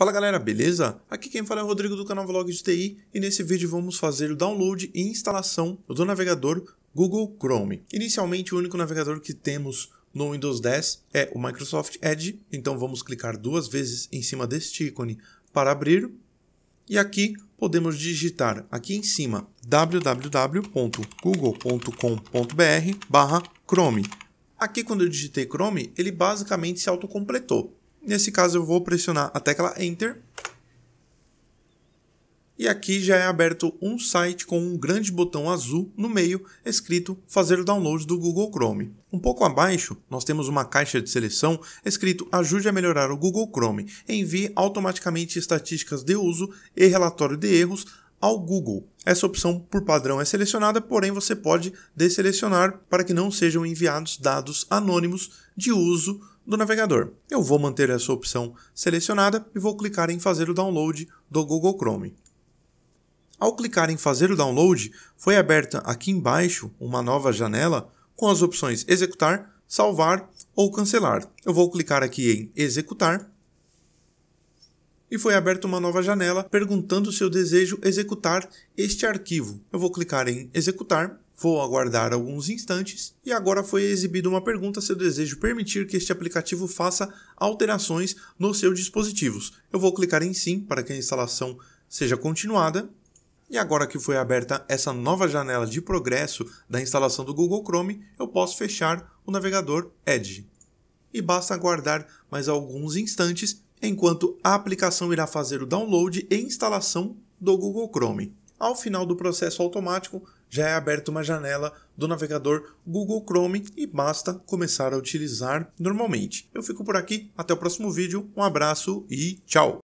Fala galera, beleza? Aqui quem fala é o Rodrigo do canal Vlog de TI e nesse vídeo vamos fazer o download e instalação do navegador Google Chrome. Inicialmente o único navegador que temos no Windows 10 é o Microsoft Edge, então vamos clicar duas vezes em cima deste ícone para abrir e aqui podemos digitar aqui em cima www.google.com.br barra Chrome. Aqui quando eu digitei Chrome, ele basicamente se autocompletou. Nesse caso, eu vou pressionar a tecla Enter. E aqui já é aberto um site com um grande botão azul no meio escrito Fazer o download do Google Chrome. Um pouco abaixo, nós temos uma caixa de seleção escrito Ajude a melhorar o Google Chrome. Envie automaticamente estatísticas de uso e relatório de erros ao Google. Essa opção por padrão é selecionada, porém você pode deselecionar para que não sejam enviados dados anônimos de uso do navegador. Eu vou manter essa opção selecionada e vou clicar em fazer o download do Google Chrome. Ao clicar em fazer o download, foi aberta aqui embaixo uma nova janela com as opções executar, salvar ou cancelar. Eu vou clicar aqui em executar e foi aberta uma nova janela perguntando se eu desejo executar este arquivo. Eu vou clicar em executar Vou aguardar alguns instantes e agora foi exibida uma pergunta se eu desejo permitir que este aplicativo faça alterações nos seus dispositivos. Eu vou clicar em sim para que a instalação seja continuada. E agora que foi aberta essa nova janela de progresso da instalação do Google Chrome, eu posso fechar o navegador Edge. E basta aguardar mais alguns instantes enquanto a aplicação irá fazer o download e instalação do Google Chrome. Ao final do processo automático, já é aberta uma janela do navegador Google Chrome e basta começar a utilizar normalmente. Eu fico por aqui, até o próximo vídeo, um abraço e tchau!